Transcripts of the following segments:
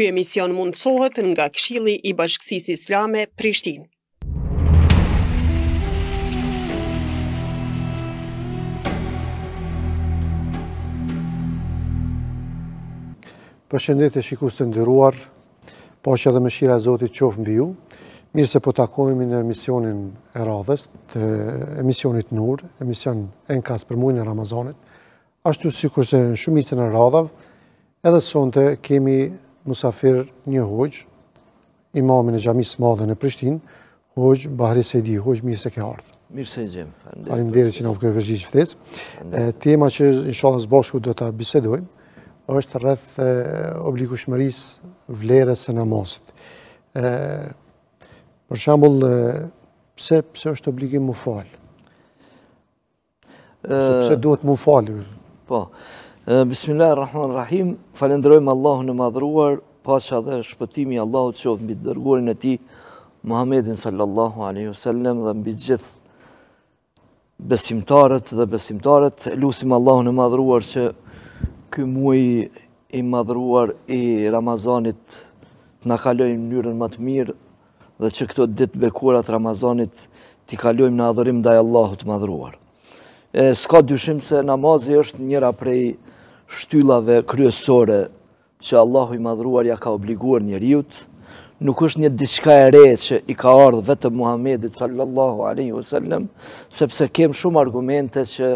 Ky emision mundsohet nga Këshilli i Bashkisë Islame Prishtinë. Përshëndet e shikus të ndëruar, po që edhe më shira e Zotit qofë mbi ju, mirë se po të në emisionin e radhës, të emisionit në urë, emision e në kasë për mujnë e Ramazanit, ashtu si kurse në shumicën e radhëv, edhe sonte kemi musafir një hoqë, imamin e Gjamis Madhe në Prishtin, hoqë Bahri Sejdi, hoqë mirë se ke ardhë. Mirë se i gjemë. deri që në ufkër vërgjit që Tema që në shalës bashku do të bisedojmë, është rrëth obliku shmëris vlerës e namazit. Për shambull, pëse është obligim më falë? Pëse duhet më falë? Po, Bismillah, Rahman, Rahim, falendrojmë Allahu në madhruar, pasha dhe shpëtimi Allahu që ofë mbi të dërguarin e ti, Muhammedin sallallahu aleyhu sallem dhe mbi gjithë besimtarët dhe besimtarët, lusim Allahu në madhruar që këj muaj i madhruar i Ramazanit në kalojmë njërën më të mirë dhe që këto ditë bekurat Ramazanit t'i kalojmë në adhërim dhe Allahu të madhruar. Ska dyshim se namazi është njëra prej njërën, shtyllave kryesore që Allahu i madhruar ja ka obliguar njeriut, nuk është një diçka e re që i ka ardhë vetë Muhammedit sallallahu aleyhi wasallam, sepse kem shumë argumente që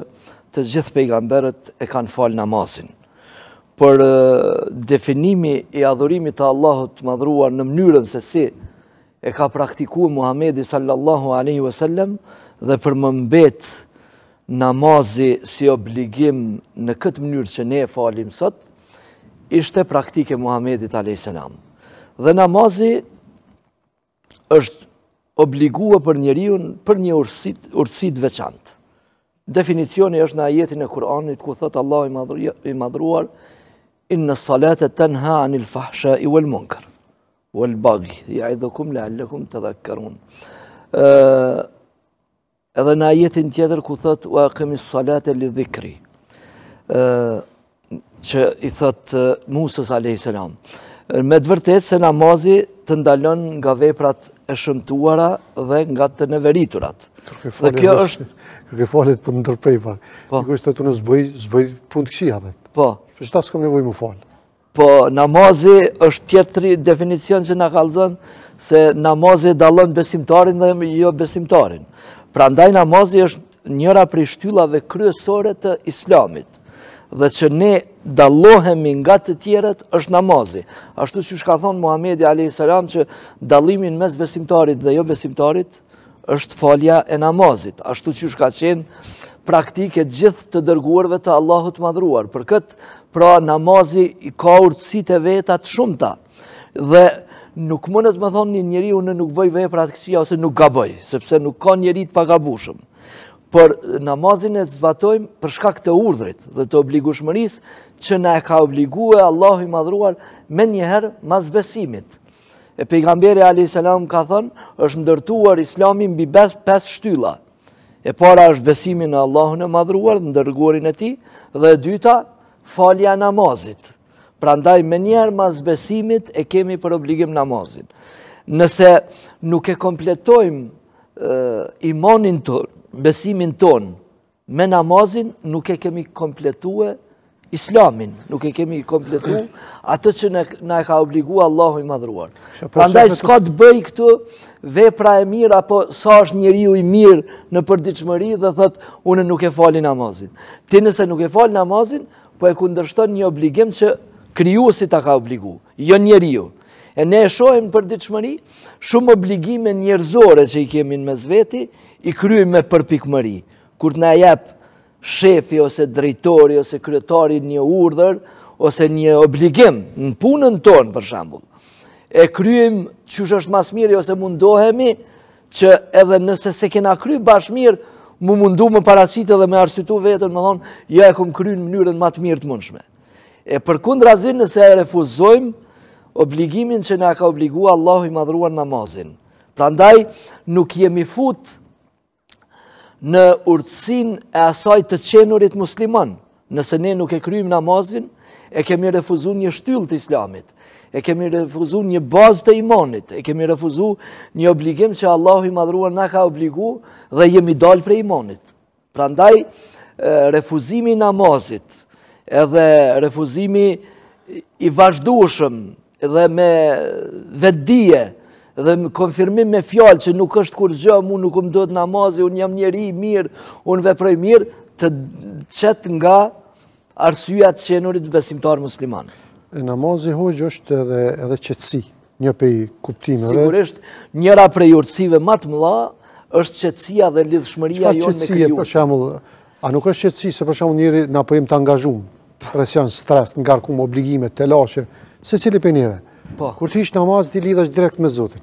të gjithë pejgamberët e kanë falë namazin. Por definimi i adhurimit të Allahut të madhruar në mënyrën se si e ka praktikuar Muhamedi sallallahu alaihi wasallam dhe për më mbetë namazi si obligim në këtë mënyrë që ne e falim sot, ishte praktike Muhammedit a.s. Dhe namazi është obligua për njeriun për një ursit veçantë. Definicioni është në ajetin e Kur'anit ku thëtë Allah i madhruar inë në salatet të nha anil fahsha i wal munkar, wal bagi, i ajdhukum le allekum të dhakkarun edhe në ajetin tjetër ku thot u akemi salate li dhikri që i thot Musës a.s. Me të vërtet se namazi të ndalon nga veprat e shëmtuara dhe nga të nëveriturat. Dhe kjo është... Kërke falit për në tërprej pak. Po. Kërke është të të në zbëj, punë të kësi Po. Për që ta s'kom nevoj më fal. Po, namazi është tjetëri definicion që nga kalëzën se namazi dalon besimtarin dhe jo besimtarin. Pra ndaj namazi është njëra për i shtyllave kryesore të islamit, dhe që ne dalohemi nga të tjeret është namazi. Ashtu që shka thonë Muhamedi a.s. që dalimin mes besimtarit dhe jo besimtarit është falja e namazit. Ashtu që shka qenë praktike gjithë të dërguarve të Allahut madhruar. Për këtë pra namazi i ka urtësit e vetat shumëta. Dhe nuk mundet me thonë një njëri unë nuk bëj veprat kësia ose nuk gaboj, sepse nuk ka njeri të pagabushëm. Por namazin e zbatojmë përshka këtë urdrit dhe të obligushmëris që ne ka obligu e Allah i madhruar me njëherë mas besimit. E pejgamberi a.s. ka thonë, është ndërtuar islamin bi 5 shtylla. E para është besimin e Allahun e madhruar, ndërgurin e ti, dhe e dyta, falja namazit. Pra ndaj me njerë mas besimit e kemi për obligim namazin. Nëse nuk e kompletojmë imonin tërë, besimin tonë, me namazin nuk e kemi kompletue islamin, nuk e kemi kompletu atë që në e ka obligua Allahu i madhruar. Pra ndaj s'ka të bëj këtu dhe pra e mirë apo sa është njëri u i mirë në përdiqëmëri dhe thëtë unë nuk e fali namazin. Ti nëse nuk e fali namazin, po e kundërshton një obligim që kryu si ta ka obligu, jo njeri ju. E ne e shojmë për ditë shmëri, shumë obligime njerëzore që i kemi në mëzveti, i kryu me përpikëmëri. Kur të ne jepë shefi, ose drejtori, ose kryetari një urdhër, ose një obligim në punën tonë, për shambull, e kryim që është mas mirë, ose mundohemi, që edhe nëse se kena kry bashkë mirë, mu mundu më parasit edhe me arsitu vetën, më thonë, ja e kom kryu në mënyrën matë mirë të mundshme. E për kundra zinë nëse e refuzojmë obligimin që nga ka obligua Allahu i madhruar namazin. Pra ndaj nuk jemi fut në urtsin e asaj të qenurit musliman, nëse ne nuk e kryim namazin, e kemi refuzu një shtyllë të islamit, e kemi refuzu një bazë të imanit, e kemi refuzu një obligim që Allahu i madhruar nga ka obligu dhe jemi dalë prej imanit. Pra ndaj refuzimi namazit, edhe refuzimi i vazhdushëm dhe me vedie dhe me konfirmim me fjallë që nuk është kur zhëm, unë nuk më do namazi, unë jam njeri mirë, unë veprej mirë, të qëtë nga arsua e qenurit besimtar musliman. E namazi hojgjë është edhe qëtësi, një pej kuptimeve. Sigurisht, njëra prej urtësive matë mëla, është qëtësia dhe lidhëshmëria jonë me këriu. Qëtësia, për shamullë, A nuk është qëtësi se përshamu njëri në apojim të angazhum, presion, stres, në ngarkum, obligime, telashe, se cili për njëve? Po. Kur të ishtë namaz, ti lidhë direkt me Zotin.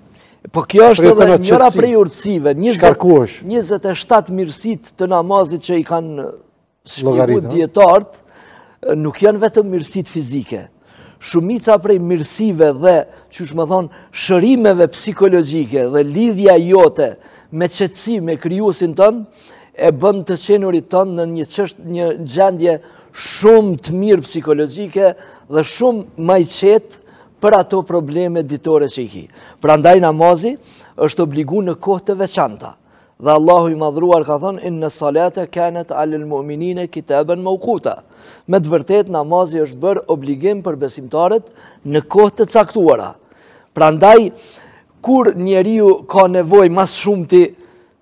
Po kjo është jo edhe njëra prej urtësive, 27 mirësit të namazit që i kanë shpikut djetartë, nuk janë vetëm mirësit fizike. Shumica prej mirësive dhe, që më thonë, shërimeve psikologike dhe lidhja jote me qëtësi me kryusin tënë, e bën të qenurit ton në një qështë, një gjendje shumë të mirë psikologike dhe shumë majqet për ato probleme ditore që i ki. Pra ndaj namazi është obligu në kohë të veçanta. Dhe Allahu i madhruar ka thonë, në salete kenet alil mu'minine kiteben më ukuta. Me të vërtet, namazi është bërë obligim për besimtarët në kohë të caktuara. Pra ndaj, kur njeriu ka nevoj mas shumëti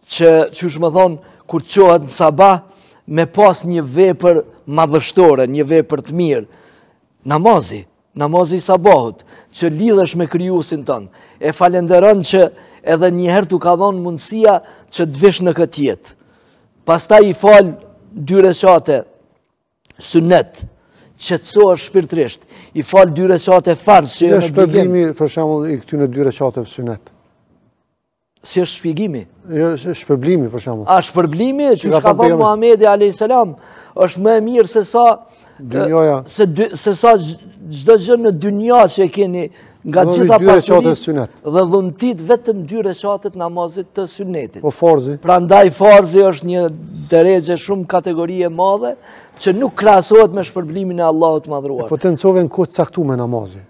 që që shme thonë, kur qohet në sabah, me pas një vepër madhështore, një vepër të mirë. Namazi, namazi i sabahut, që lidhësh me kryusin tënë, e falenderon që edhe njëherë të ka dhonë mundësia që të vishë në këtë jetë. Pasta i falë dyre qate, që të soë shpirtrisht, i falë dyre qate farës që e në bëgjim. shpërbimi, për shemë, i këtyne dyre qate vë sënetë? Si është shpjegimi? Jo, është shpërblimi, për shumë. A shpërblimi, që është ka thonë Muhammedi a.s. është më e mirë se sa... Dynjoja. Se sa gjdo gjënë në dynja që e keni nga gjitha pasurit dhe dhëmëtit vetëm dyre shatët namazit të synetit. Po forzi. Pra ndaj forzi është një deregje shumë kategorie madhe që nuk krasohet me shpërblimin e Allahot madhruar. E potencove në kohë caktu me namazit.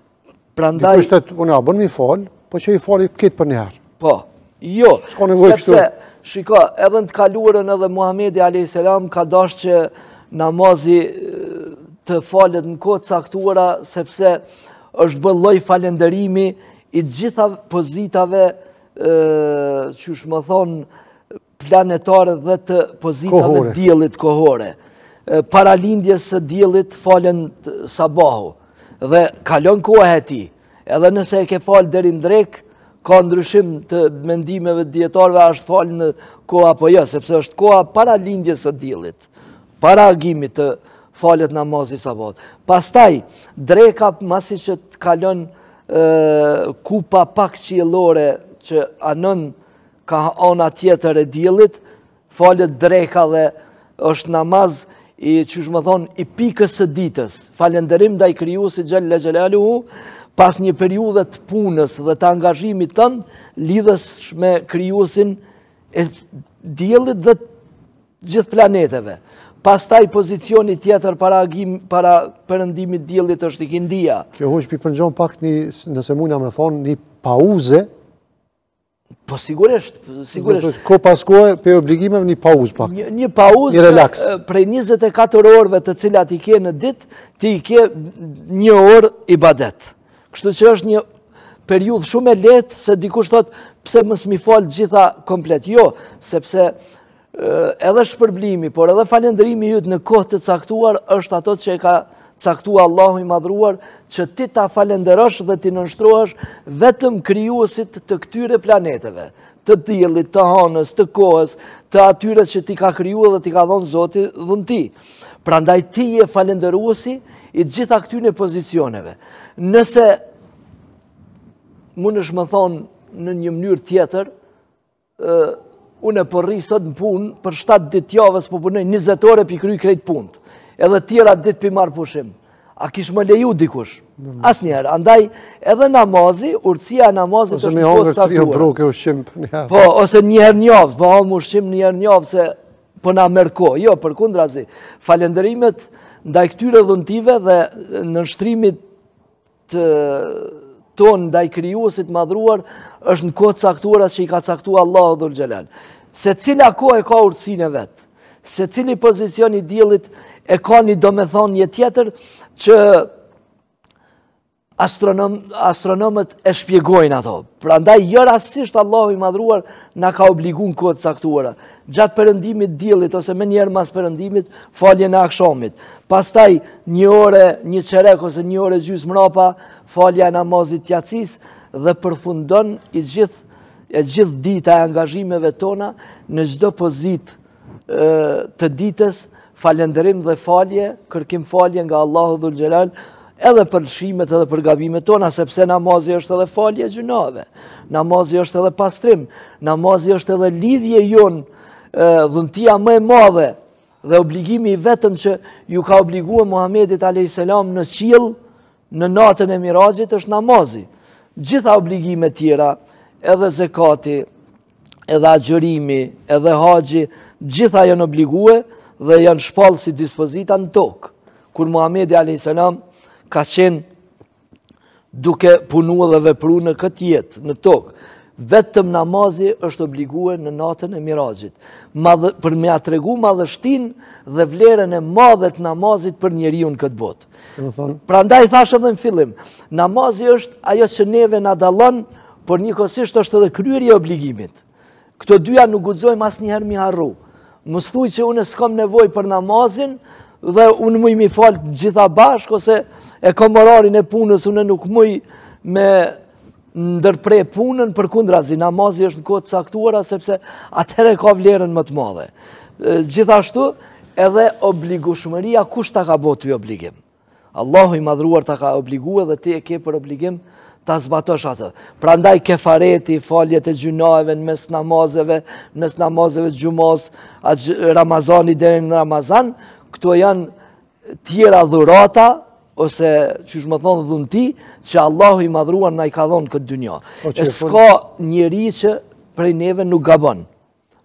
Pra ndaj... Dikushtet, unë abonë mi falë, po që i falë i këtë për njerë. Po. Jo, sepse, shiko, edhe në të kaluarën edhe Muhamedi a.s. ka dasht që namazi të falet në kohë të saktuara, sepse është bëlloj falenderimi i gjitha pozitave që shmë thonë planetare dhe të pozitave djelit kohore. Paralindjes së djelit falen sabahu dhe kalon kohë e ti, edhe nëse e ke falë dherin drekë, ka ndryshim të mendimeve djetarve ashtë falë në koha apo jo, sepse është koha para lindjes e dilit, para agimit të falët namaz i sabat. Pastaj, dreka masi që të kalon kupa pak qilore që anën ka ona tjetër e dilit, falët dreka dhe është namaz i që shmë thonë i pikës e ditës, falëndërim da i kryu si gjellë gjellë aluhu, pas një periudhe të punës dhe të angazhimit tënë lidhës me kryusin e djelit dhe gjithë planeteve. Pas taj pozicioni tjetër para përëndimit djelit është i kindia. Kjo hojsh për përëndjon pak një, nëse muna me thonë, një pauze? Po sigurisht, sigurisht. Ko paskoj për obligimem një pauzë pak, një pauzë për prej 24 orëve të cilat i ke në dit, ti i ke një orë i badetë. Kështu që është një periudhë shumë e letë, se dikush thotë pëse më smi falë gjitha komplet. Jo, sepse edhe shpërblimi, por edhe falendrimi jytë në kohë të caktuar, është ato që e ka caktua Allahu i madhruar, që ti ta falenderosh dhe ti nënshtruash vetëm kryuësit të këtyre planeteve të djelit, të hanës, të kohës, të atyre që ti ka kryu dhe ti ka dhonë Zotit dhe në ti. Pra ndaj ti e falenderuosi i gjitha këtyne pozicioneve. Nëse mund është më thonë në një mënyrë tjetër, unë e përri po sot në punë për 7 ditë javës po përnoj 20 ore për kryu krejt punë, edhe tjera ditë për marë pushimë. A kishë më leju dikush? As njerë, andaj edhe namazi, urësia namazit është një kodë saktuar. Po, ose një hongër kriho broke ushqim për njerë. Po, ose njerë njovë, po hongë ushqim njerë njovë, se për mërko. Jo, për kundra zi, falenderimet ndaj këtyre dhëntive dhe në nështrimit të tonë ndaj kryusit madhruar, është në kodë saktuar atë që i ka saktua Allah o dhullë gjelen. Se cila kohë e ka urësine vetë? se cili pozicion i djelit e ka një domethon një tjetër që astronomët e shpjegojnë ato. Pra ndaj, jërasisht Allah i madhruar në ka obligun këtë saktuara. Gjatë përëndimit djelit, ose me njerë mas përëndimit, falje në akshomit. Pastaj, një ore, një qerek, ose një ore gjysë mrapa, falje në amazit tjacis, dhe përfundon i gjithë dita e angazhimeve tona në gjithë pozitë të ditës, falenderim dhe falje, kërkim falje nga Allahu Dhul gjelal, edhe për shimet edhe për gabimet tona, sepse namazi është edhe falje gjunave, namazi është edhe pastrim, namazi është edhe lidhje jonë, dhëntia më e madhe, dhe obligimi vetëm që ju ka obliguë Muhammedit a.s. në qilë, në natën e mirajit, është namazi. Gjitha obligime tjera, edhe zekati, edhe agjërimi, edhe haqi, gjitha janë obligue dhe janë shpalë si dispozita në tokë, kur Muhammedi a.s. ka qenë duke punu dhe vepru në këtë jetë, në tokë. Vetëm namazi është obligue në natën e mirajit. Për me atregu madhështin dhe vlerën e madhët namazit për njeri unë këtë botë. Pra ndaj thashe dhe në fillim, namazi është ajo që neve në dalon, por një kosisht është edhe kryrje obligimit. Këto dyja nuk gudzojmë asë njëherë mi harru më stuj që unë s'kam nevoj për namazin dhe unë mujmi falë gjitha bashkë, ose e komorarin e punës unë nuk muj me ndërpre punën për kundrazi, namazin është në kodë saktuara, sepse atëre ka vlerën më të madhe. Gjithashtu edhe obligushmëria, kush ta ka botu i obligim? Allahu i madhruar ta ka obligua dhe ti e ke për obligim ta zbatosh atë. Pra ndaj kefareti, faljet e gjunaeve, në mes namazeve, në mes namazëve gjumaz, Ramazani dhe në Ramazan, këto janë tjera dhurata, ose që shmë thonë dhunti, që Allahu i madhruan në i ka dhonë këtë dynja. E s'ka njëri që prej neve nuk gabon.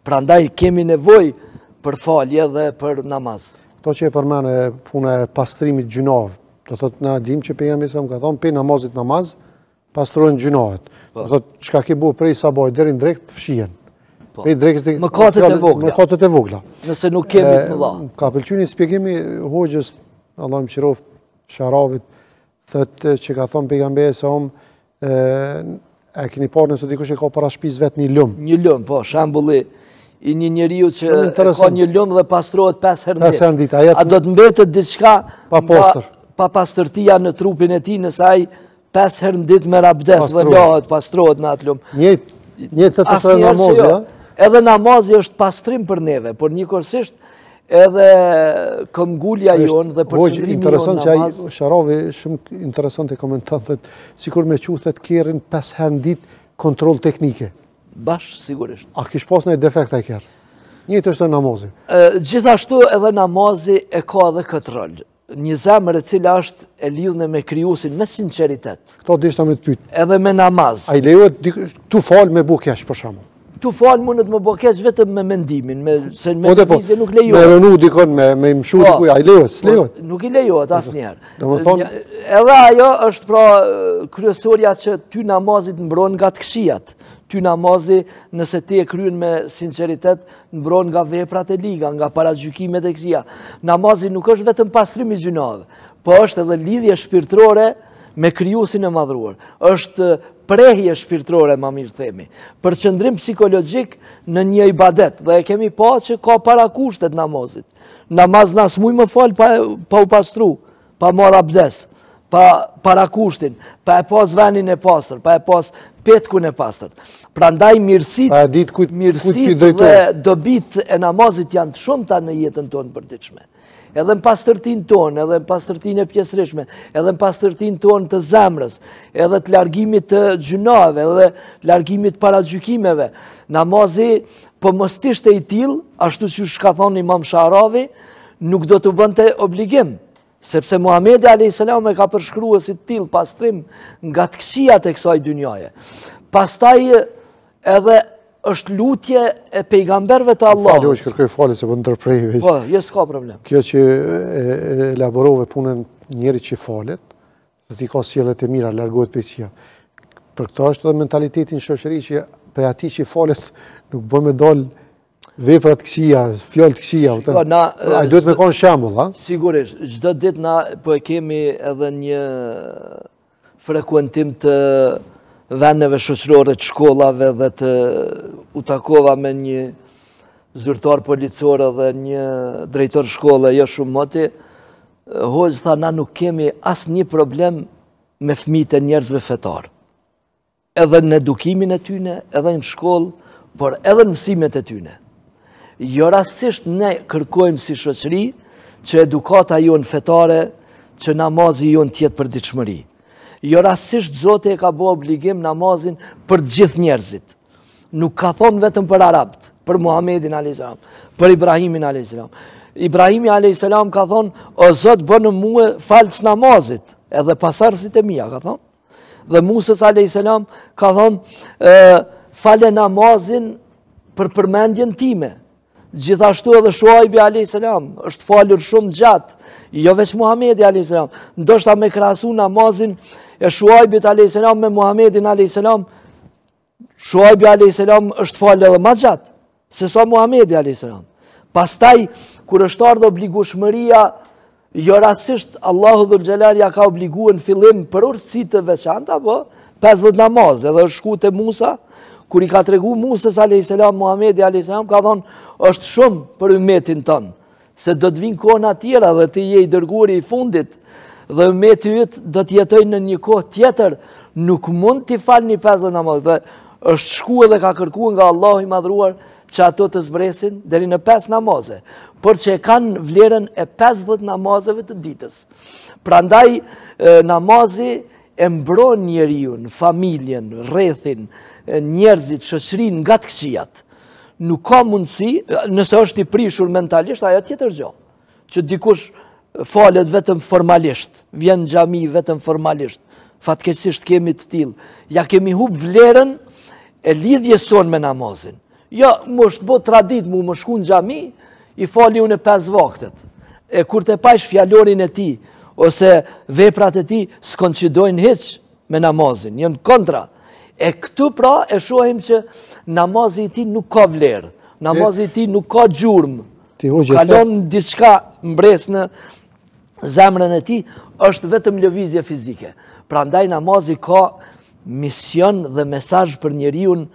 Pra ndaj kemi nevoj për falje dhe për namaz. Këto që e përmene punë e pastrimit gjunaeve, të thotë na dim që më ka thonë, për namazit namazë, pastrojnë gjynohet. Po. Dhe thotë, që ki buë prej sabaj, dherin drekt fshien. Më katët e vogla. vogla. Nëse nuk kemi të la. Ka pëlqyni i spjegimi hoqës, Allah më shiroft, sharavit, thëtë që ka thonë pegambe e se omë, e këni parë nëse dikush e ka para shpiz vetë një lëmë. Një lëmë, po, shambulli i një njeriu që e ka një lëmë dhe pastrojët pes herndit. A do të mbetët diçka pa pastërtia në trupin e ti nësaj 5 herë në ditë me rabdes dhe lohet, pastrohet në atë lumë. Një të të të namaz, jo. Edhe namaz është pastrim për neve, por një edhe këmgullja jonë dhe përshëndrimi jonë namaz. Vojgjë, që Sharovi, shumë interesant e komentatë si kur me quthet kjerin 5 herë në ditë kontrol teknike. Bash, sigurisht. A kishë pas në e defekt e kjerë? Një të është e namazin. Gjithashtu edhe namazin e ka edhe këtë rëllë një zemër e cilë ashtë e lidhne me kryusin, me sinceritet. Këto dhe ishtë me të pytë. Edhe me namaz. A i lejohet të falë me bukesh, për shama? Të falë të më bukesh vetëm me mendimin, se me mendimin po, po. nuk lejohet. Me rënu dikon me imshu dikuj, po. a i lejohet, lejohet? Nuk i lejohet, asë njerë. Edhe ajo është pra kryesoria që ty namazit mbron nga të këshijatë ty namazi nëse ti e kryen me sinceritet në nga veprat e liga, nga paradjukimet e kësia. Namazi nuk është vetëm pastrim i gjynave, po është edhe lidhje shpirtrore me kryusin e madhruar. është prehje shpirtrore, ma mirë themi, për qëndrim psikologjik në një i badet, dhe e kemi pa që ka para kushtet namazit. Namaz nësë mujë më falë pa u pastru, pa mor abdes, pa para kushtin, pa e pas venin e pasër, pa e pas petkun e pastër. Pra ndaj mirësit dhe dobit e namazit janë të shumë ta në jetën tonë për të qme. Edhe në pastërtin tonë, edhe në pastërtin e pjesreshme, edhe në pastërtin tonë të zemrës, edhe të largimit të gjunave, edhe largimit para gjukimeve. Namazi për po mëstisht e i tilë, ashtu që shka thonë imam Sharavi, nuk do të bënd të obligimë sepse Muhamedi a.s. me ka përshkrua si t'il pastrim nga të këshijat e kësaj dynjaje. Pastaj edhe është lutje e pejgamberve të Allah. Falë, u është kërkoj falë, se për në tërprejve. Po, jesë po, jo, ka problem. Kjo që elaborove punën njeri që falët, dhe ti ka sielet e mira, largohet për qëja. Për këto është edhe mentalitetin shosheri që për ati që falët nuk bëjmë dollë Veprat kësia, fjallë të kësia, a i duhet me konë shambu, dha? Sigurisht, gjdo dit ditë na po e kemi edhe një frekuentim të veneve shosërore të shkollave dhe të utakova me një zyrtar policore dhe një drejtor shkolle, jo shumë moti, hozë tha na nuk kemi asë një problem me fmi të njerëzve fetarë. Edhe në edukimin e tyne, edhe në shkollë, por edhe në mësimet e tyne jo rastisht ne kërkojmë si shëqëri që edukata ju në fetare, që namazi ju në tjetë për diqëmëri. Jo rastisht zote e ka bo obligim namazin për gjithë njerëzit. Nuk ka thonë vetëm për Arabët, për Muhammedin a.s. për Ibrahimin a.s. Ibrahimi a.s. ka thonë, o zotë bë në muë falç namazit, edhe pasarësit e mija ka thonë. Dhe Musës a.s. ka thonë, falë namazin për përmendjen time, gjithashtu edhe shuajbi a.s. është falur shumë gjatë, jo veç Muhamedi a.s. ndoshta me krasu namazin e shuajbi a.s. me Muhamedin a.s. shuajbi a.s. është falur edhe ma gjatë, se so Muhamedi a.s. Pastaj, kur është ardhë shmëria, jo rasisht Allahu dhërgjelar ja ka obligu në fillim për urësit të veçanta, po, 50 namaz, edhe është shku të Musa, kër i ka të regu Musës a.s. Muhamedi a.s. ka thonë, është shumë për umetin tonë, se do të vinë kona tjera dhe të je i dërguri i fundit, dhe umeti jëtë do të jetoj në një kohë tjetër, nuk mund të falë një pesë në mëgë, dhe është shku edhe ka kërku nga Allah i madhruar, që ato të zbresin dheri në 5 namaze, për që e kanë vlerën e 50 namazeve të ditës. Pra ndaj namazi e mbron njeriun, familjen, rrethin, njerëzit, shëshrin, nga të këshijatë nuk ka mundësi, nëse është i prishur mentalisht, ajo tjetër gjo, që dikush falet vetëm formalisht, vjen në gjami vetëm formalisht, fatkesisht kemi të til, ja kemi hub vlerën e lidhje son me namazin. Ja, jo, më është bo tradit, mu më shku në gjami, i fali unë e 5 vaktet, e kur të pajsh fjallorin e ti, ose veprat e ti, s'koncidojnë heqë me namazin, njën kontrat, E këtu pra e shuajmë që namazi ti nuk ka vlerë, namazi ti nuk ka gjurëmë, kalon në diska mbres në zemrën e ti, është vetëm lëvizje fizike. Pra ndaj namazi ka mision dhe mesaj për njeriun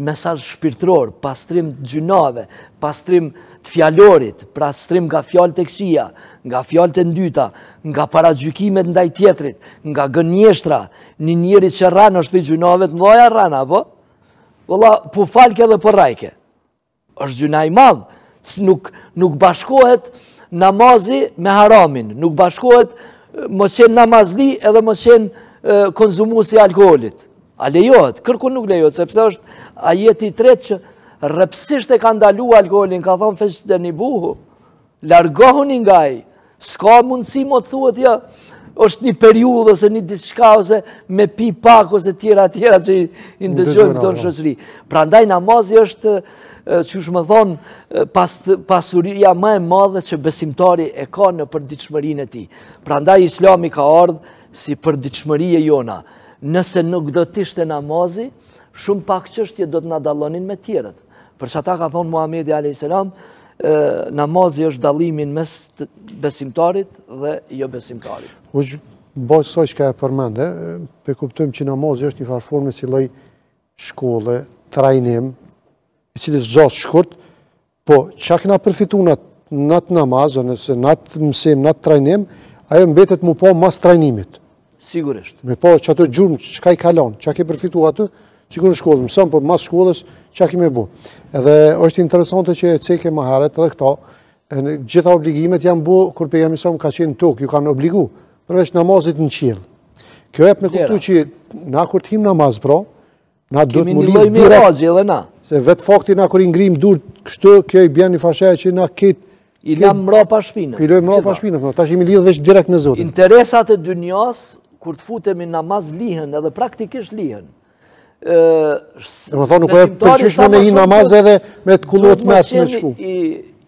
mesaj shpirtror, pastrim të gjynave, pastrim të fjallorit, pra pastrim nga fjall të kësia, nga fjall të ndyta, nga para ndaj tjetrit, nga gënjeshtra, një njëri që rranë është për gjynave të mdoja rranë, apo? Vëlla, pu falke dhe për rajke. është gjynaj madhë, nuk bashkohet namazi me haramin, nuk bashkohet më qenë namazli edhe më qenë konzumusi alkoholit. A lejohet, kërku nuk lejohet, sepse është a jeti tretë që rëpsisht e ka ndalu alkoholin, ka thonë feshtë dhe një buhu, largohu nga i, s'ka mundësi më të thuët, ja, është një periud, ose një diska, ose me pi pak, ose tjera tjera që i ndëgjojnë këto në shëshri. Pra ndaj namazi është, që është më thonë, pasurija ma e madhe që besimtari e ka në përdiqëmërinë e ti. Pra ndaj islami ka ardhë si përdiqëmërije jona. Nëse nuk do të ishte namazi, shumë pak çështje do të na dallonin me tjerët. Për çata ka thonë Muhamedi Alayhiselam, ë namazi është dalimin mes besimtarit dhe jo besimtarit. O kujt boshoj çka e përmendë, pe kuptojmë që namazi është një formë si lloj shkolle, trajnim, i cili është shkurt, po çka kena përfitu në të namazë, nëse të mësim, sem të trajnim, ajo mbetet më po mas trajnimit. Sigurisht. Me po, që atë gjurëm, që ka i kalon, që a ke përfitu atë, që ku në shkollë, mësëm, për po mas shkollës, që a ke me bu. Edhe është interesante që e cek e maharet edhe këta, në gjitha obligimet janë bu, kur për jam mësëm, ka qenë tuk, ju kanë obligu, përveç namazit në qilë. Kjo e për me kuptu që na kur tim namaz, bro, na duhet më li dhe na. Se vetë fakti na kur ingrim dur, kështu, kjo i bjen një fashe që na ketë, I lëmë mëra pashpinës. I lëmë mëra pashpinës, ta që i lidhë veç direkt me Zotin. Interesat e dynjas kur të futemi namaz lihen edhe praktikisht lihen. Më thonë, nuk e përqyshme me i namaz edhe me të kulot me atë me shku.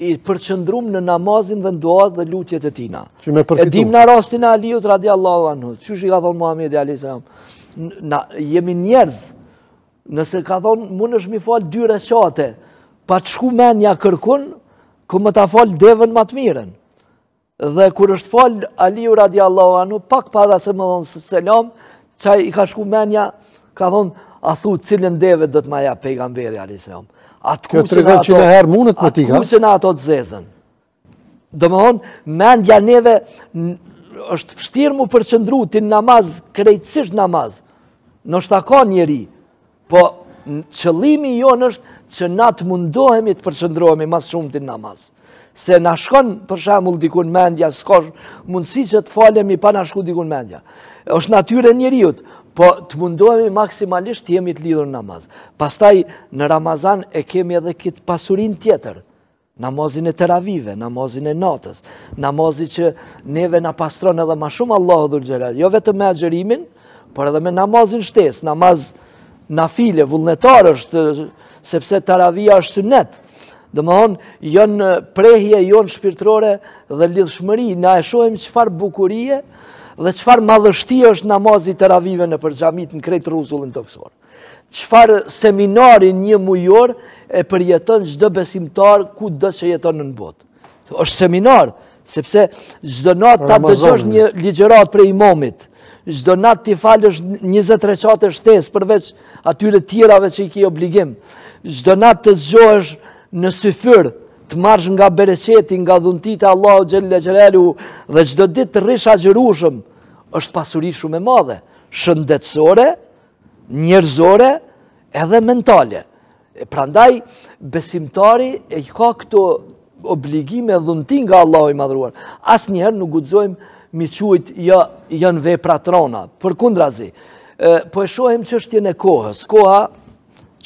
I përqëndrum në namazin dhe ndoat dhe lutjet e tina. Që me E dim në rastin e Aliut, radiallahu anhu. që i ka thonë Muhammed e Aliut? Jemi njerëz, nëse ka thonë, mund është mi falë dyre qate, pa të shku me nja kërkun, këmë ta falë devën matë miren dhe kur është falë Aliu radiallahu anu, pak para se më dhonë selam, qaj i ka shku menja, ka dhonë, a thu cilën deve dhëtë maja pejgamberi Ali selam. A të kusën ato herë tika? të ato zezën. Dhe më dhonë, menja neve është fështirë mu përçëndru të namaz, krejtësisht namaz. Në është ako njeri, po qëlimi jo nështë që na të mundohemi të përçëndrohemi mas shumë të namaz se nashkon për shemull dikun mendja, s'ka mundësi që të falemi pa nashku dikun mendja. është natyre njëriut, po të mundohemi maksimalisht të jemi të lidhur në namaz. Pastaj në Ramazan e kemi edhe kitë pasurin tjetër, namazin e teravive, namazin e natës, namazin që neve në pastron edhe ma shumë Allah dhur gjerar, jo vetë me agjerimin, por edhe me namazin shtes, namaz në file, vullnetar është, sepse taravia është së netë, dhe më honë, jënë prehje, jënë shpirtrore dhe lidhshmëri, në eshojmë qëfar bukurie dhe qëfar madhështi është namazit të ravive në përgjamit në krejtë rruzullin të kësorë. Qëfar seminarin një mujor e përjetën gjdo besimtar ku dhe që jetën në në botë. është seminar, sepse gjdo natë ta të gjësh një ligjerat për imomit, gjdo natë t'i falësh 23 qatë shtesë përveç atyre tjerave që i ki obligim, gjdo natë të zgjohësh në syfyr të marsh nga bereqeti, nga dhuntit e Allah o gjellë gjerelu, dhe gjdo dit të risha gjërushëm, është pasuri shumë e madhe, shëndetsore, njërzore, edhe mentale. Pra ndaj, besimtari e i ka këto obligime dhuntit nga Allahu i madhruar. As njëherë nuk gudzojmë mi qujtë janë vej pra trona, për zi, Po e shohem që është tjene kohës, koha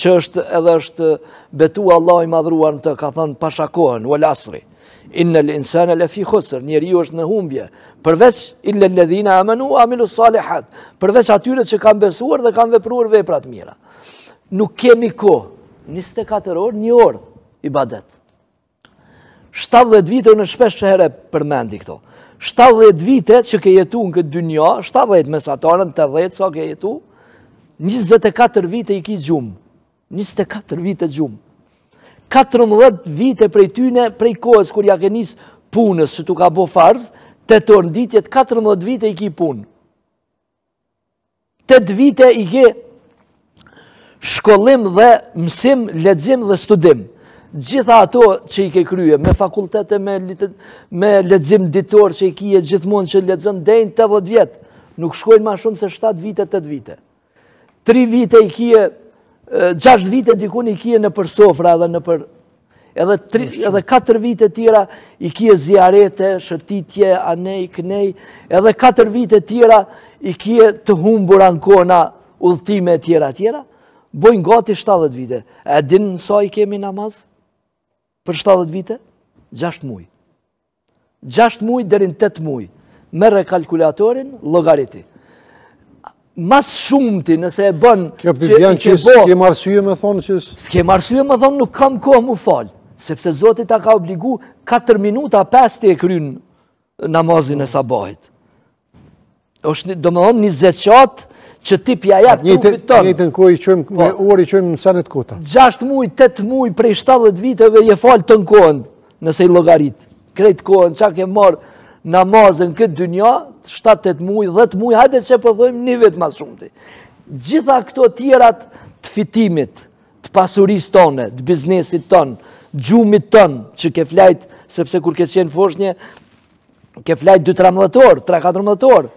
që është edhe është betu Allah i në të ka thënë pashakohen, u alasri, inë në linsën e lefi khusër, njeri është në humbje, përveç illë ledhina amenu, amilu salihat, përveç atyre që kanë besuar dhe kanë vepruar veprat mira. Nuk kemi ko, 24 orë, një orë i badet. 70 vite në shpesh herë përmendi këto. 70 vite që ke jetu në këtë dynja, 70 mesatarën, 80 sa ke jetu, 24 vite i ki gjumë. 24 vite gjumë, 14 vite prej tyne, prej kohës kër ja ke njës punës që tu ka bo farz, të tërnë ditjet, 14 vite i ki punë. 8 vite i ke shkollim dhe mësim, ledzim dhe studim. Gjitha ato që i ke krye, me fakultete, me ledzim ditor që i kije gjithmon që ledzën, dhejnë të vjetë, nuk shkojnë ma shumë se 7 vite, 8 vite. 3 vite i kije 6 vite dikun i kje në për sofra dhe në për edhe 4 vite tira i kje zjarete, shëtitje, anej, kënej, edhe 4 vite tira i kje të humbur ankona, ullëtime e tjera tjera, bojnë gati 70 vite. E dinë nësa i kemi namaz për 70 vite? 6 muj. 6 muj dërin 8 muj. Merë e kalkulatorin, logaritit mas shumëti nëse e bën... Kjo përbjan që s'ke marsuje me thonë që... S'ke marsuje me thonë nuk kam kohë mu falë, sepse Zotit a ka obligu 4 minuta 5 të e krynë namazin e sabahit. Do më thonë një 10 që ti pja japë trupit tërë. Një të në kohë i qëmë, po. me orë i qëmë në senet kota. 6 muj, 8 muj, prej 70 viteve je falë të në kohën, nëse i logaritë. Krejtë kohën, që ke marë namazën këtë dynja, 7-8 mujë, 10 mujë, hajde që përdojmë po një vetë ma shumëti. Gjitha këto tjerat të fitimit, të pasuris tonë, të biznesit tonë, gjumit tonë, që ke flajtë, sepse kur ke qenë foshnje, ke flajtë 2-3 orë, 3-4 orë,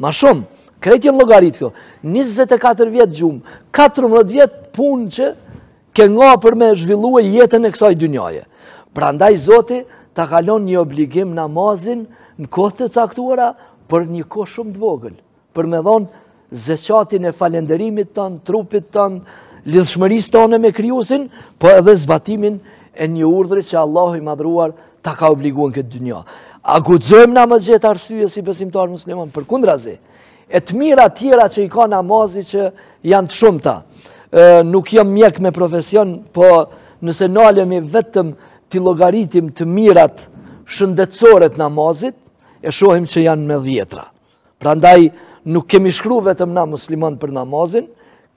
ma shumë, krejtjen logaritë kjo, 24 vjetë gjumë, 14 vjetë punë që ke nga për me zhvillu e jetën e kësaj dynjaje. Pra ndaj zoti, të kalon një obligim namazin në kohët të caktuara për një kohë shumë të vogël, për me dhonë zëqatin e falenderimit ton, trupit ton, lidhshmëris ton me kryusin, po edhe zbatimin e një urdhri që Allah i madruar të ka obliguan këtë dynja. Agudzojmë nga më gjithë arsye si pesimtar musliman për kundra zi. E të mira tjera që i ka namazi që janë të shumë ta. Nuk jëmë mjek me profesion, po nëse në alëm vetëm, të logaritim të mirat të namazit, e shohim që janë me dhjetra. Pra ndaj, nuk kemi shkru vetëm na muslimant për namazin,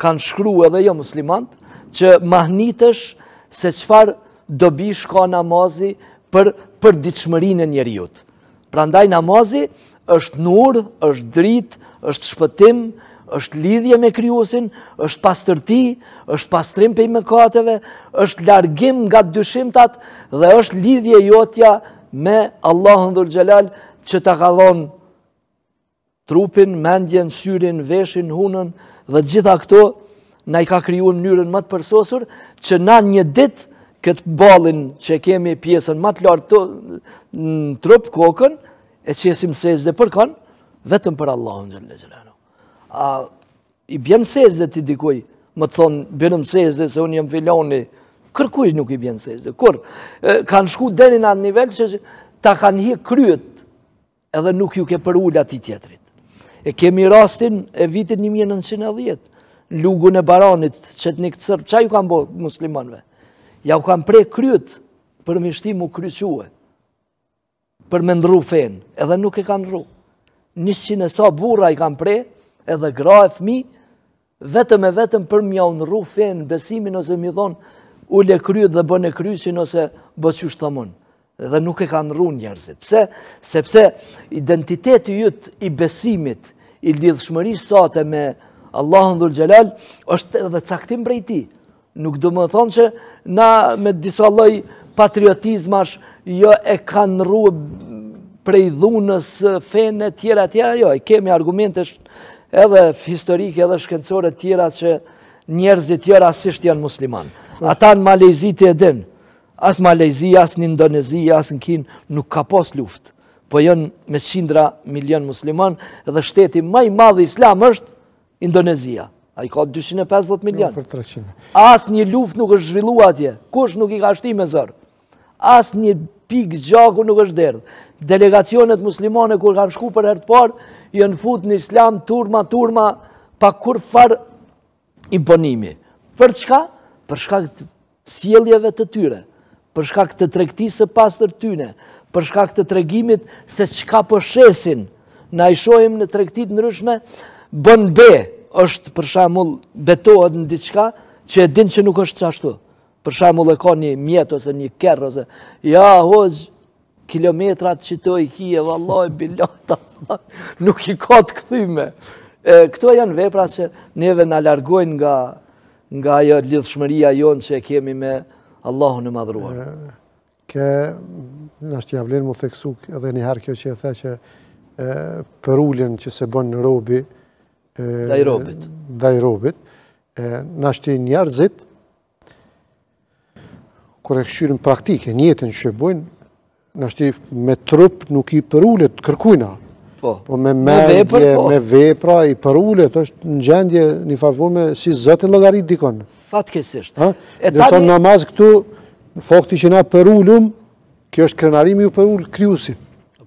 kanë shkru edhe jo muslimant, që mahnitësh se qëfar dobi shka namazi për diqëmërin e njeriut. Pra ndaj, namazi është nur, është drit, është shpëtim, është lidhje me kryusin, është pastërti, është pastrim për i mëkateve, është largim nga të dyshimtat dhe është lidhje jotja me Allahën dhurgjelal që të galon trupin, mendjen, syrin, veshin, hunën dhe gjitha këto na i ka kryu në njërën më të përsosur që na një dit këtë balin që kemi pjesën më të lartë në trup kokën e qesim sejtë dhe përkan vetëm për Allahën dhurgjelal a i bjenë sezde ti dikuj, më të thonë, bjenëm sezde se unë jëmë filoni, kërkuj nuk i bjenë sezde, kur, kanë shku deni në atë nivel, që ta kanë hi kryet, edhe nuk ju ke për ullat i tjetrit. E kemi rastin e vitit 1910, lugun e baronit, që të një këtësër, qa ju kanë bo muslimonve? Ja u kanë prej kryet, për mishtim u kryque, për me ndru fen, edhe nuk e kanë ndru. Nishtë që nësa burra i kanë prej, edhe gra e fmi, vetëm e vetëm për mja unë rru fenë, besimin ose mi dhonë, u le kryët dhe bën e kryësin ose bëtë që shtëmonë. Dhe nuk e kanë rru njerëzit. Pse? Sepse identiteti jëtë i besimit, i lidhëshmëri sate me Allahën dhul gjelal, është edhe caktim brej ti. Nuk do më thonë që na me disa loj patriotizmash, jo e kanë rru prej dhunës, fene, tjera, tjera, jo, i kemi argumentesh edhe historike edhe shkencore tjera që njerëzit tjera asisht janë musliman. Ata në Malejzi të edin, asë në Malejzi, asë në Indonezi, asë në Kin, nuk ka pos luft, po jënë me shindra milion musliman, edhe shteti maj madhë islam është Indonezia. A i ka 250 milion. Asë një luft nuk është zhvillu atje, kush nuk i ka shti me zërë. Asë një pikë gjaku nuk është derdhë. Delegacionet muslimane kur kanë shku për herë të parë, jënë fut në islam turma, turma, pa kur farë imponimi. Për çka? Për çka këtë sieljeve të tyre, për çka këtë trektisë pasër tyne, për çka këtë tregimit se çka po shesin, na ishojmë në trektit në rëshme, bën be, është për shamull betohet në diçka, që e din që nuk është qashtu. Për shamull e ka një mjetë ose një kerë, ose, ja, hozë, kilometrat që të i kje, vallaj, bilata, nuk i ka të këthyme. Këto janë vepra që neve në largojnë nga nga jo lidhshmëria jonë që kemi me Allahu në madhruar. Kë në është javlinë më theksu edhe një herë kjo që e the që për ullin që se bënë në robi daj robit daj robit në është njërëzit kër e këshyri praktike njëtën që e bojnë i me trup nuk i përullet, kërkujna. Po, po me vepër, po. Me vepra i përullet, është në gjendje një farëvurme si zëtën lëgarit dikon. Fatkesisht. në namaz këtu, fokti që na përullum, kjo është krenarimi ju përull kryusit.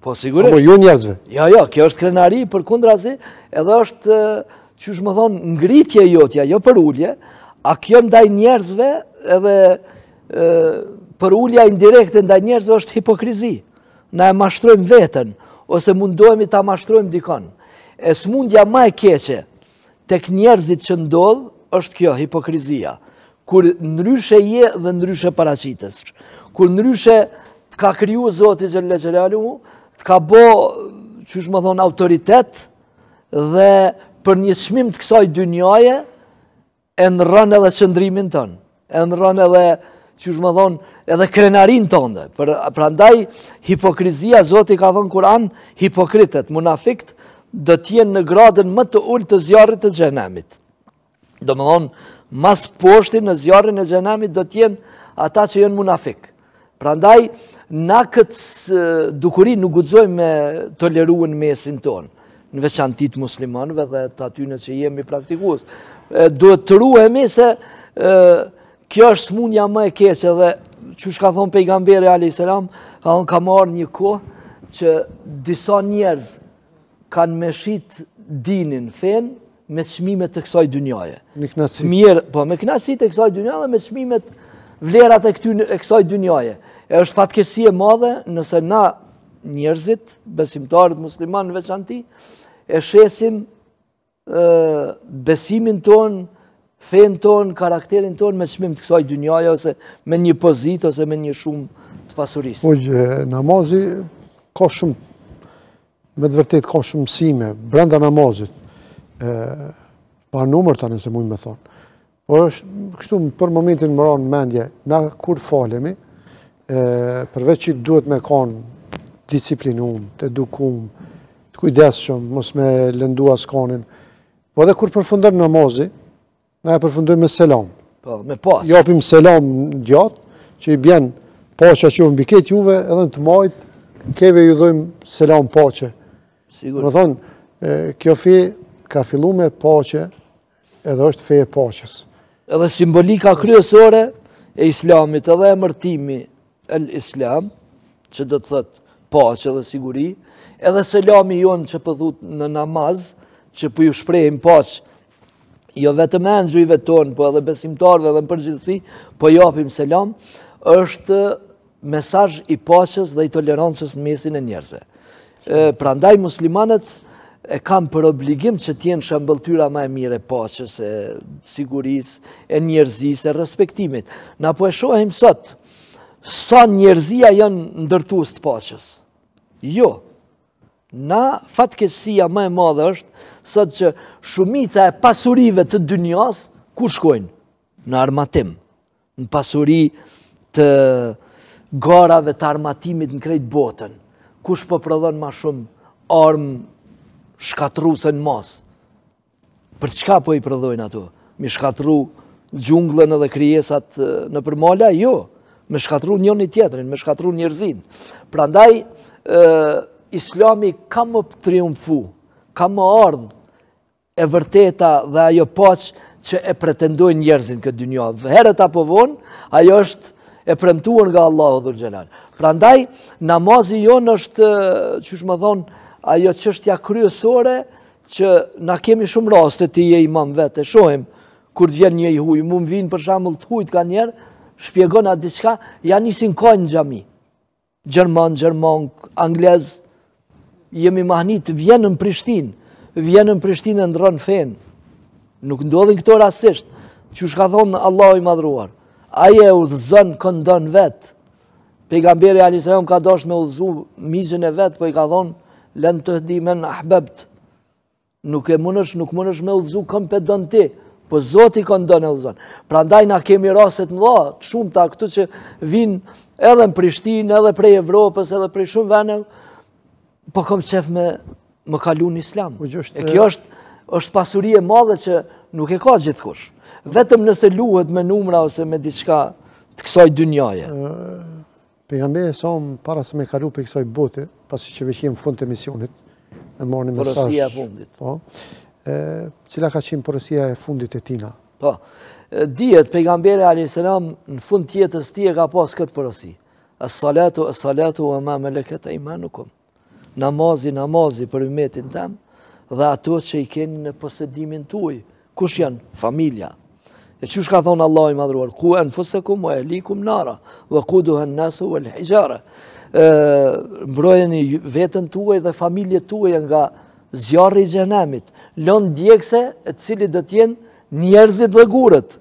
Po, sigurisht. Po, ju jo njerëzve. Jo, jo, kjo është krenari për kundra zi, edhe është, që shë më thonë, ngritje jotja, jo përullje, a kjo ndaj njerëzve edhe për ullja indirekte nda njerëzve është hipokrizi. Na e mashtrojmë vetën, ose mundohemi ta mashtrojmë dikon. E smundja ma e keqe, tek njerëzit që ndodhë, është kjo, hipokrizia. Kur nëryshe je dhe nëryshe paracitës. Kur nëryshe të ka kryu zotit që legjeralu, të ka bo, që më thonë, autoritet, dhe për një shmim të kësaj dynjoje, e në rënë edhe qëndrimin tënë, e në rënë edhe qëndrimin tënë, që shmë dhonë edhe krenarin të ndë. Pra ndaj, hipokrizia, Zotë i ka dhonë kur anë, hipokritet, munafikt, dhe tjenë në gradën më të ullë të zjarët të gjenemit. Dhe më dhonë, mas poshti në zjarën e gjenemit, dhe tjenë ata që jenë munafik. Pra ndaj, na këtë dukuri nuk gudzoj me të mesin tonë në veçantit muslimanëve dhe të atyne që jemi praktikus, duhet të ruhemi se kjo është smunja më e keqe dhe që shka thonë pejgamberi a.s. ka thonë ka marë një ko që disa njerëz kanë me dinin fen me qmimet të kësaj dynjaje. Me knasit. Po, me knasit e kësaj dynjaje dhe me qmimet vlerat e kësaj dynjaje. E është fatkesie madhe nëse na njerëzit, besimtarët musliman në veçanti, e shesim besimin tonë fen ton, karakterin ton me qmim të kësaj dynjaja ose me një pozit ose me një shumë të pasuris. Ujë, namazi ka shumë, me dëvërtet ka shumë sime, brenda namazit, pa numër të nëse mujmë me thonë. O është, kështu për momentin më ronë mendje, na kur falemi, përveç që duhet me kanë, disciplinum, të edukum, të kujdeshëm, mos me lëndua skonin, po edhe kur përfundëm namazi, Na e përfundojmë me selam. Po, me pas. Japim selam gjatë, që i bjen paqja që mbi këtë juve edhe në të majt, keve ju dhojmë selam paqe. Sigur. Do thonë, kjo fe ka filluar me paqe, edhe është fe e paqes. Edhe simbolika kryesore e Islamit edhe emërtimi El Islam, që do të thotë paqe dhe siguri, edhe selami jonë që pëthut po në namaz, që për po ju shprejnë paqë jo vetëm e në gjyve tonë, po edhe besimtarve dhe në përgjithsi, po jopim selam, është mesaj i poqës dhe i tolerancës në mesin e njerëzve. Pra ndaj muslimanët e kam për obligim që tjenë shëmbëltyra ma e mire poqës, e siguris, e njerëzis, e respektimit. Na po e shohim sot, sa njerëzia jënë ndërtu së të poqës? Jo. Jo. Na fatkesia më e madhe është sot që shumica e pasurive të dynjas ku shkojnë? Në armatim. Në pasuri të garave të armatimit në krejt botën. Ku shpo prodhon ma shumë armë shkatru se në mos. Për çka po i prodhojnë ato? Mi shkatru gjunglën edhe krijesat në përmola? Jo. Me shkatru njën i tjetërin, me shkatru njërzin. Pra ndaj, islami ka më triumfu, ka më ardhë e vërteta dhe ajo poqë që e pretendoj njerëzin këtë dynja. Vëherët apo vonë, ajo është e premtuar nga Allah o dhurë gjelalë. Pra ndaj, namazi jonë është, që shë më thonë, ajo që është ja kryesore, që na kemi shumë rastet i e imam vetë, e kur të vjen një i hujë, mu më vinë për shamë të hujtë ka njerë, shpjegon atë diçka, janë njësin kojnë gjami, Gjerman, Gjerman, Anglezë, jemi mahnit, vjenë në Prishtinë, vjenë në Prishtinë e ndronë fenë. Nuk ndodhin këto rasisht, që shka thonë në Allah i madhruar. Aje e udhëzën këndën vetë. Pegamberi Ali Sajon ka dosh me udhëzu mizën e vetë, po i ka thonë, lënë të hdi me Nuk e mënësh, nuk mënësh me udhëzu këmë për dënë ti, po zoti këndën e udhëzën. Pra ndaj nga kemi raset më dha, shumë ta këtu që vinë edhe në Prishtinë, edhe prej Evropës, edhe prej shumë venevë, po kom qef me më kalu në islam. Po e kjo është pasurie madhe që nuk e ka gjithë kush. Vetëm nëse luhet me numra ose me diçka të kësoj dynjaje. Përgambe e som, para se me kalu për kësoj bote, pasi që veqim fund të misionit, e morë një mesaj... Porosia e fundit. Po, cila ka qimë porosia e fundit e tina? Po, djetë, pejgamberi a.s. në fund tjetës tje e ka pasë këtë përësi, As salatu, as salatu, e ma me leket e imanukum namazi, namazi për imetin tem, dhe ato që i keni në posedimin të uj, kush janë familja? E që shka thonë Allah i madhruar, ku e në fësëkum, o e likum nara, dhe ku duhen nësë, o e lëhijare. Mbrojeni vetën të uj dhe familje të uj nga zjarë i gjenemit, lënë djekse e cili dhe tjenë njerëzit dhe gurët.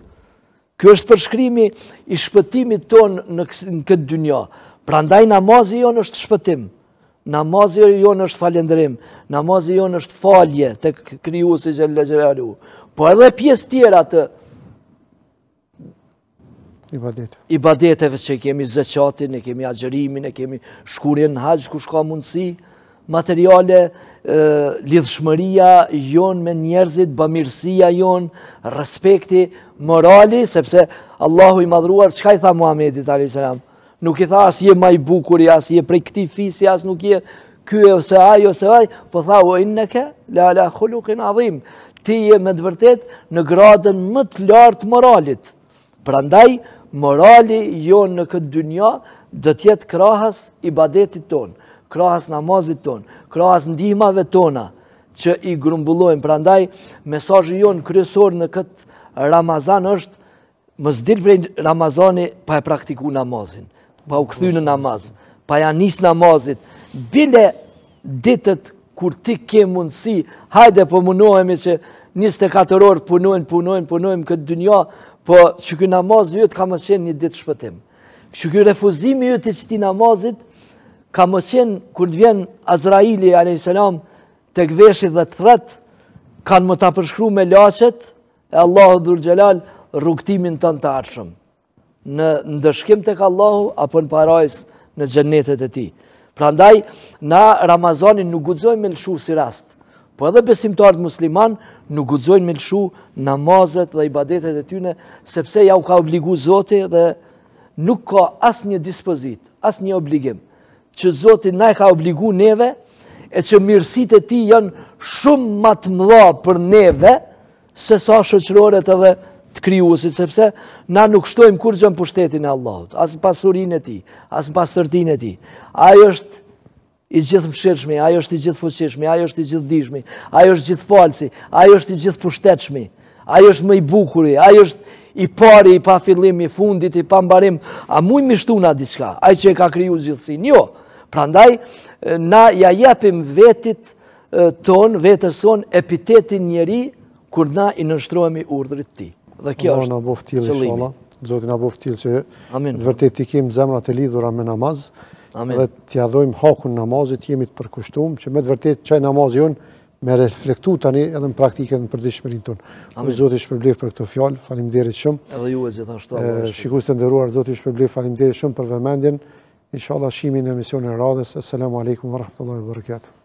Kjo është përshkrimi i shpëtimit tonë në këtë dynja. Pra ndaj namazi jonë është shpëtimë. Namazi jonë është falendrim, namazi jonë është falje të kriju si gjellë gjeralu. Po edhe pjesë tjera të i badeteve që kemi zëqatin, e kemi agjerimin, e kemi shkurin në haqë, ku shka mundësi, materiale, lidhshmëria jonë me njerëzit, bëmirësia jonë, respekti, morali, sepse Allahu i madhruar, qka i tha Muhammedit, a.s.m.? nuk i tha as je maj bukuri, as je prej këti fisi, as nuk je kjo e ose ajo ose ajo, po tha në ke, le ala khulukin adhim, ti je me dëvërtet në gradën më të lartë moralit. Prandaj, morali jo në këtë dynja dhe tjetë krahas i badetit tonë, krahas namazit tonë, krahas ndihmave tona që i grumbullojnë. Prandaj, mesajë jo në kryesor në këtë Ramazan është, më zdilë prej Ramazani pa e praktiku namazin pa u këthy në namaz, pa janis namazit, bile ditët kur ti ke mundësi, hajde për po mënohemi që 24 orë punojnë, punojnë, punojnë këtë dynja, po që kjo namaz jëtë ka më qenë një ditë shpëtim. Që kjo refuzimi jëtë që ti namazit, ka më qenë kur të vjenë Azraili, a.s. të gveshit dhe të thretë, kanë më të apërshkru me lachet, e Allahu dhur gjelal rukëtimin të në të në ndëshkim të kallahu, apo në parajs në gjennetet e ti. Pra ndaj, na Ramazani nuk gudzojnë me lëshu si rast, po edhe besimtarët musliman nuk gudzojnë me lëshu namazet dhe ibadetet e tyne, sepse ja u ka obligu zote dhe nuk ka as një dispozit, as një obligim, që zote na ka obligu neve, e që mirësit e ti janë shumë matë mla për neve, se sa shëqëroret edhe të kryuësit, sepse na nuk shtojmë kur gjëmë pushtetin e Allahut, asë pasurin e ti, asë pasërtin e ti. Ajo është i gjithë mshirëshmi, ajo është i gjithë fëqishmi, ajo është i gjithë dishmi, ajo është gjithë falësi, ajo është i gjithë shtetëshmi, ajo është më i bukuri, ajo është i pari, i pa fillim, i fundit, i pa mbarim, a mu i shtuna diçka, ajo që e ka kryu gjithësin, jo, prandaj, na ja vetit ton, vetës epitetin kur na i nështrojemi urdrit ti dhe kjo është... Allah në boftilë, shola, zotin në boftilë që vërtet t'i kemë zemrat e lidhura me namaz, dhe t'ja dojmë hakun namazit, jemi të përkushtum, që me të vërtet qaj namazit jonë me reflektu tani edhe në praktike në përdishmërin tonë. U zotin shpërblev për këto fjallë, falim derit shumë. Edhe ju e zi shtarë. Shikus të ndëruar, zotin shpërblev, falim derit shumë për vëmendjen. Inshallah, shimin e emision e radhës. Assalamu alaikum wa rahmatullahi wa barakatuh.